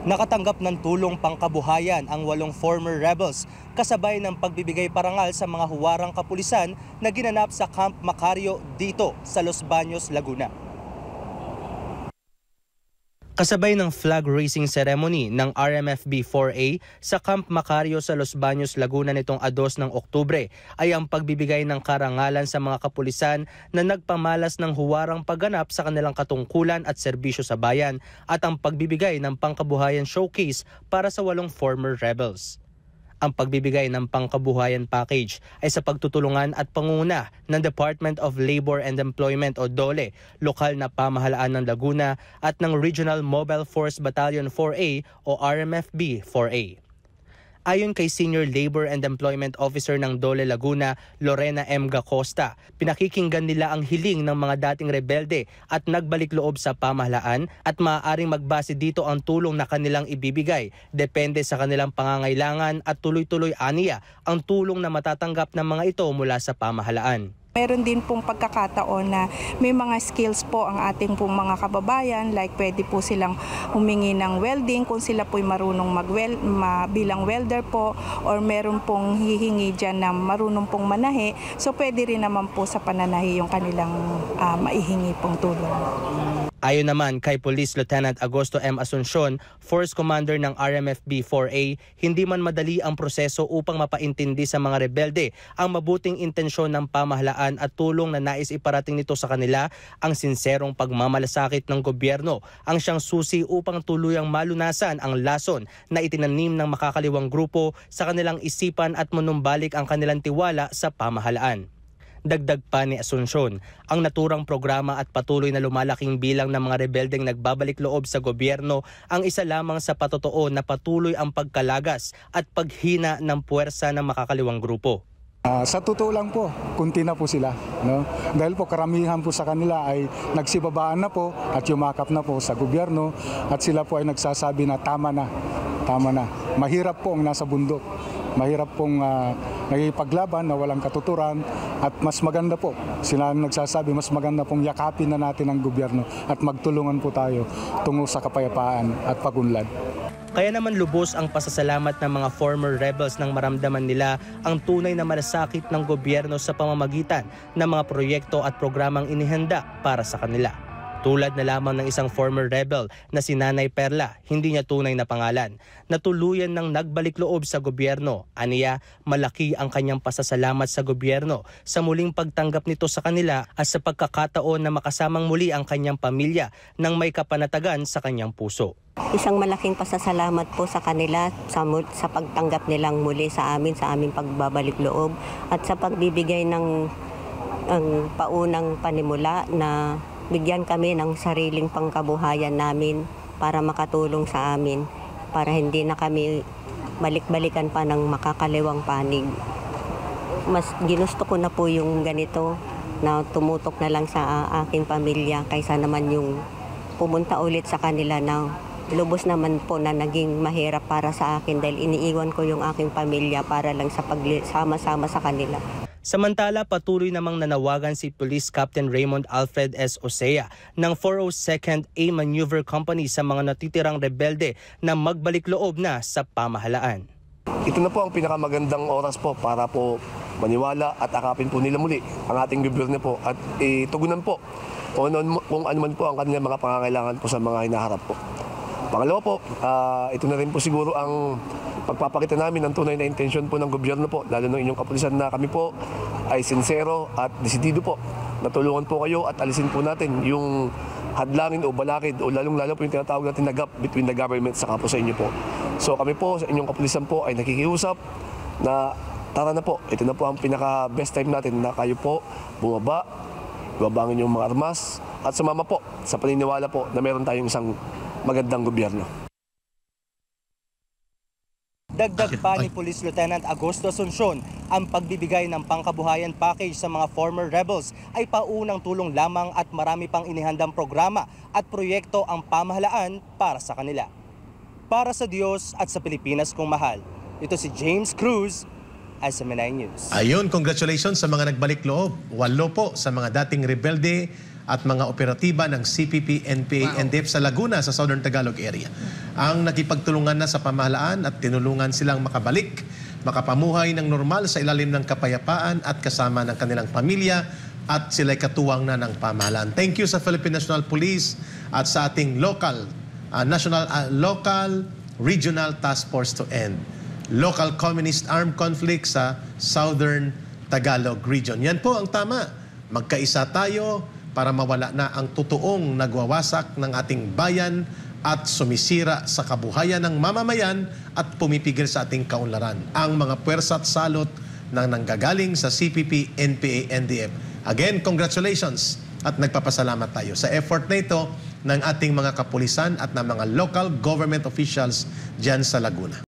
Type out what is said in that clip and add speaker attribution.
Speaker 1: Nakatanggap ng tulong pangkabuhayan ang walong former rebels kasabay ng pagbibigay parangal sa mga huwarang kapulisan na ginanap sa Camp Macario dito sa Los Baños, Laguna kasabay ng flag raising ceremony ng RMFB 4A sa Camp Macario sa Los Baños, Laguna nitong ados ng Oktubre ay ang pagbibigay ng karangalan sa mga kapulisan na nagpamalas ng huwarang pagganap sa kanilang katungkulan at serbisyo sa bayan at ang pagbibigay ng pangkabuhayan showcase para sa walong former rebels. Ang pagbibigay ng pangkabuhayan package ay sa pagtutulungan at panguna ng Department of Labor and Employment o DOLE, lokal na pamahalaan ng Laguna at ng Regional Mobile Force Battalion 4A o RMFB 4A. Ayon kay Senior Labor and Employment Officer ng Dole Laguna, Lorena M. Gacosta, pinakikinggan nila ang hiling ng mga dating rebelde at nagbalik loob sa pamahalaan at maaaring magbase dito ang tulong na kanilang ibibigay. Depende sa kanilang pangangailangan at tuloy-tuloy aniya ang tulong na matatanggap ng mga ito mula sa pamahalaan. Meron din pong pagkakataon na may mga skills po ang ating pong mga kababayan like pwede po silang humingi ng welding kung sila po'y marunong mag-weld bilang welder po or meron pong hihingi dyan na marunong pong manahi. so pwede rin naman po sa pananahi yung kanilang uh, maihingi pong tulong. Ayon naman kay Police Lieutenant Augusto M. Asuncion, Force Commander ng RMFB 4A, hindi man madali ang proseso upang mapaintindi sa mga rebelde ang mabuting intensyon ng pamahalaan at tulong na nais iparating nito sa kanila ang sinserong pagmamalasakit ng gobyerno ang siyang susi upang tuluyang malunasan ang lason na itinanim ng makakaliwang grupo sa kanilang isipan at manumbalik ang kanilang tiwala sa pamahalaan. Dagdag pa ni Asuncion, ang naturang programa at patuloy na lumalaking bilang ng mga rebeldeng nagbabalik loob sa gobyerno ang isa lamang sa patotoo na patuloy ang pagkalagas at paghina ng puwersa ng makakaliwang grupo.
Speaker 2: Uh, sa totoo lang po, kunti na po sila. No? Dahil po karamihan po sa kanila ay nagsibabaan na po at yumakap na po sa gobyerno at sila po ay nagsasabi na tama na, tama na. Mahirap po ang nasa bundok mahirap pong uh, ah, nagipaglaban na walang katuturan at mas maganda po, sila ang nagsasabi, mas maganda pong yakapin na natin ang gobyerno at magtulungan po tayo tungo sa kapayapaan at
Speaker 1: pagunlad. Kaya naman lubos ang pasasalamat ng mga former rebels nang maramdaman nila ang tunay na malasakit ng gobyerno sa pamamagitan ng mga proyekto at programang inihanda para sa kanila. Tulad na lamang ng isang former rebel na si Nanay Perla, hindi niya tunay na pangalan, na tuluyan ng nagbalik loob sa gobyerno. Aniya, malaki ang kanyang pasasalamat sa gobyerno sa muling pagtanggap nito sa kanila at sa pagkakataon na makasamang muli ang kanyang pamilya nang may kapanatagan sa kanyang puso.
Speaker 3: Isang malaking pasasalamat po sa kanila sa, sa pagtanggap nilang muli sa amin, sa aming pagbabalik loob at sa pagbibigay ng ang paunang panimula na bigyan kami ng sariling pangkabuhayan namin para makatulong sa amin, para hindi na kami balik-balikan pa ng makakaliwang panig. Mas ginusto ko na po yung ganito na tumutok na lang sa aking pamilya kaysa naman yung pumunta ulit sa kanila na lubos naman po na naging mahirap para sa akin dahil iniiwan ko yung aking pamilya para lang sa pagsama-sama sa kanila.
Speaker 1: Samantala, patuloy namang nanawagan si Police Captain Raymond Alfred S. Osea ng 402nd A Maneuver Company sa mga natitirang rebelde na magbalik loob na sa pamahalaan.
Speaker 4: Ito na po ang pinakamagandang oras po para po maniwala at akapin po nila muli ang ating gobyerno po at itugunan po kung, ano- kung ano man po ang kanilang mga pangangailangan po sa mga hinaharap po. Pangalawa po, uh, ito na rin po siguro ang pagpapakita namin ng tunay na intensyon po ng gobyerno po, lalo ng inyong kapulisan na kami po ay sincero at desidido po. Natulungan po kayo at alisin po natin yung hadlangin o balakid o lalong-lalo po yung tinatawag natin na gap between the government sa po sa inyo po. So kami po sa inyong kapulisan po ay nakikiusap na tara na po, ito na po ang pinaka best time natin na kayo po bumaba, ibabangin yung mga armas at sumama po sa paniniwala po na meron tayong isang magandang gobyerno.
Speaker 1: Dagdag pa ni Police Lieutenant Augusto Asuncion, ang pagbibigay ng pangkabuhayan package sa mga former rebels ay paunang tulong lamang at marami pang inihandang programa at proyekto ang pamahalaan para sa kanila. Para sa Diyos at sa Pilipinas kong mahal, ito si James Cruz SMNI News.
Speaker 2: Ayun, congratulations sa mga nagbalik loob. Walo po sa mga dating rebelde at mga operatiba ng CPP, NPA, wow. NDF sa Laguna sa Southern Tagalog area. Ang nakipagtulungan na sa pamahalaan at tinulungan silang makabalik, makapamuhay ng normal sa ilalim ng kapayapaan at kasama ng kanilang pamilya at sila'y katuwang na ng pamahalaan. Thank you sa Philippine National Police at sa ating local, uh, national, uh, local regional task force to end local communist armed conflict sa Southern Tagalog region. Yan po ang tama. Magkaisa tayo para mawala na ang totoong nagwawasak ng ating bayan at sumisira sa kabuhayan ng mamamayan at pumipigil sa ating kaunlaran. Ang mga puwersa at salot ng nanggagaling sa CPP, NPA, NDF. Again, congratulations at nagpapasalamat tayo sa effort na ito ng ating mga kapulisan at ng mga local government officials dyan sa Laguna.